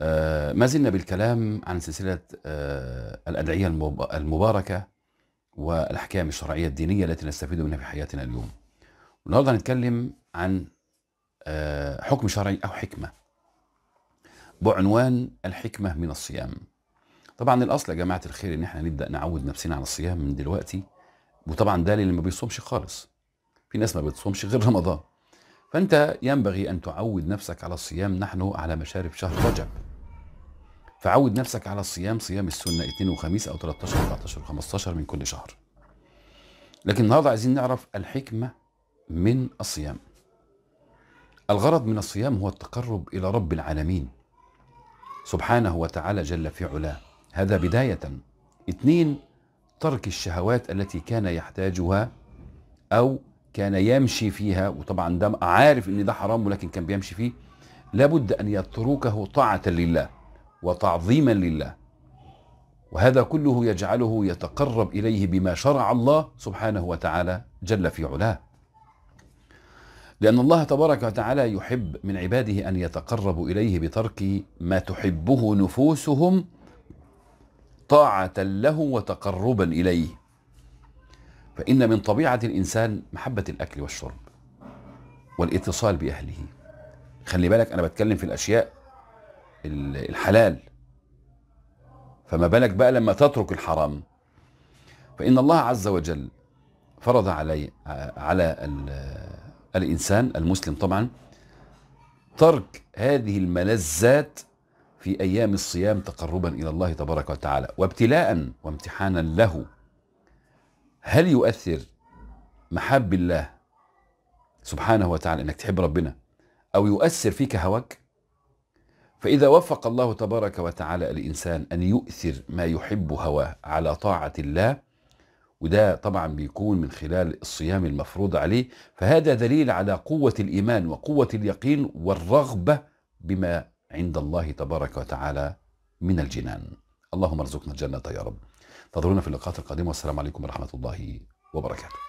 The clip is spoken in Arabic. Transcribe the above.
آه، ما زلنا بالكلام عن سلسلة آه، الأدعية المباركة والأحكام الشرعية الدينية التي نستفيد منها في حياتنا اليوم النهاردة هنتكلم عن آه، حكم شرعي أو حكمة بعنوان الحكمة من الصيام طبعا الأصل يا جماعة الخير إن احنا نبدأ نعود نفسنا على الصيام من دلوقتي وطبعا ده اللي ما بيصومش خالص في ناس ما بتصومش غير رمضان فأنت ينبغي أن تعود نفسك على الصيام نحن على مشارف شهر رجب فعود نفسك على الصيام صيام السنه اثنين وخميس او 13 14 و15 من كل شهر لكن النهارده عايزين نعرف الحكمه من الصيام الغرض من الصيام هو التقرب الى رب العالمين سبحانه وتعالى جل في علاه هذا بدايه اثنين ترك الشهوات التي كان يحتاجها او كان يمشي فيها وطبعا ده عارف ان ده حرام ولكن كان بيمشي فيه لابد ان يتركه طاعه لله وتعظيما لله وهذا كله يجعله يتقرب إليه بما شرع الله سبحانه وتعالى جل في علاه لأن الله تبارك وتعالى يحب من عباده أن يتقربوا إليه بترك ما تحبه نفوسهم طاعة له وتقربا إليه فإن من طبيعة الإنسان محبة الأكل والشرب والاتصال بأهله خلي بالك أنا بتكلم في الأشياء الحلال فما بالك بقى لما تترك الحرام فإن الله عز وجل فرض علي على الإنسان المسلم طبعا ترك هذه الملذات في أيام الصيام تقربا إلى الله تبارك وتعالى وابتلاء وامتحانا له هل يؤثر محب الله سبحانه وتعالى انك تحب ربنا او يؤثر فيك هواك فإذا وفق الله تبارك وتعالى الإنسان أن يؤثر ما يحب هواه على طاعة الله وده طبعا بيكون من خلال الصيام المفروض عليه فهذا دليل على قوة الإيمان وقوة اليقين والرغبة بما عند الله تبارك وتعالى من الجنان اللهم ارزقنا الجنة يا رب تظهرون في اللقاءات القادمة والسلام عليكم ورحمة الله وبركاته